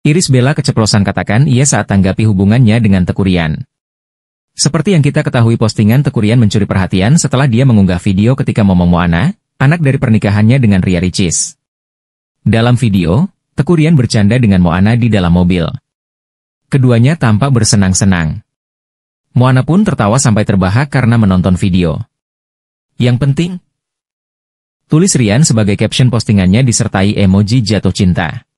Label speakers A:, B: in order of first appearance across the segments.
A: Iris Bella keceplosan katakan ia saat tanggapi hubungannya dengan Tekurian. Seperti yang kita ketahui postingan Tekurian mencuri perhatian setelah dia mengunggah video ketika Momo Moana, anak dari pernikahannya dengan Ria Ricis. Dalam video, Tekurian bercanda dengan Moana di dalam mobil. Keduanya tampak bersenang-senang. Moana pun tertawa sampai terbahak karena menonton video. Yang penting, tulis Rian sebagai caption postingannya disertai emoji jatuh cinta.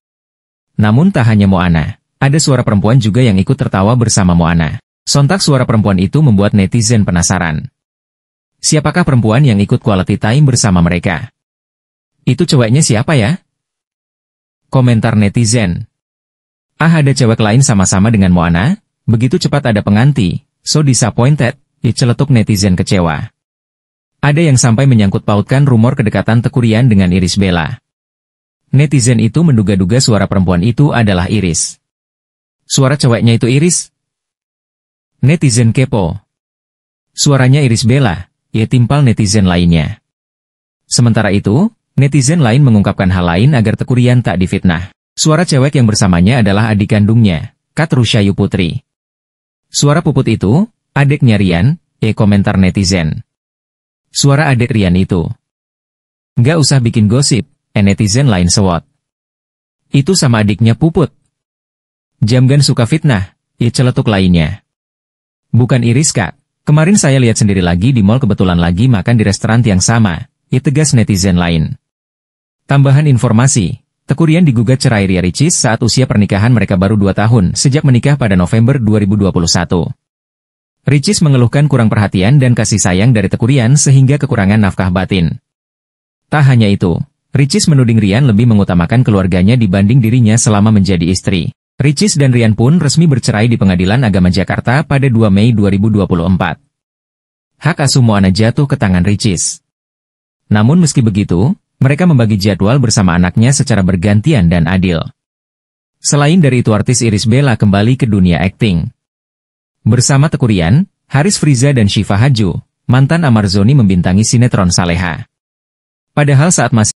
A: Namun tak hanya Moana, ada suara perempuan juga yang ikut tertawa bersama Moana. Sontak suara perempuan itu membuat netizen penasaran. Siapakah perempuan yang ikut quality time bersama mereka? Itu ceweknya siapa ya? Komentar netizen. Ah ada cewek lain sama-sama dengan Moana, begitu cepat ada penganti, so disappointed, diceletuk ya netizen kecewa. Ada yang sampai menyangkut pautkan rumor kedekatan Tekurian dengan Iris Bella. Netizen itu menduga-duga suara perempuan itu adalah Iris. Suara ceweknya itu Iris? Netizen kepo. Suaranya Iris Bella, ya timpal netizen lainnya. Sementara itu, netizen lain mengungkapkan hal lain agar Tekurian tak difitnah. Suara cewek yang bersamanya adalah adik kandungnya, Kat Rusyayu Putri. Suara puput itu, adiknya Rian, ya komentar netizen. Suara adik Rian itu. Nggak usah bikin gosip, and netizen lain sewot. Itu sama adiknya Puput. Jamgan suka fitnah, ya celetuk lainnya. Bukan Iris kak, kemarin saya lihat sendiri lagi di mall kebetulan lagi makan di restoran yang sama, ya tegas netizen lain. Tambahan informasi, Tekurian digugat cerai Ria Ricis saat usia pernikahan mereka baru 2 tahun sejak menikah pada November 2021. Ricis mengeluhkan kurang perhatian dan kasih sayang dari Tekurian sehingga kekurangan nafkah batin. Tak hanya itu, Ricis menuding Rian lebih mengutamakan keluarganya dibanding dirinya selama menjadi istri. Ricis dan Rian pun resmi bercerai di Pengadilan Agama Jakarta pada 2 Mei 2024. Hak asuh Moana jatuh ke tangan Ricis. Namun meski begitu, mereka membagi jadwal bersama anaknya secara bergantian dan adil. Selain dari itu artis Iris Bella kembali ke dunia akting. Bersama Tekurian, Haris Friza dan Syifa Haju, mantan Amarzoni membintangi sinetron Saleha. Padahal saat masih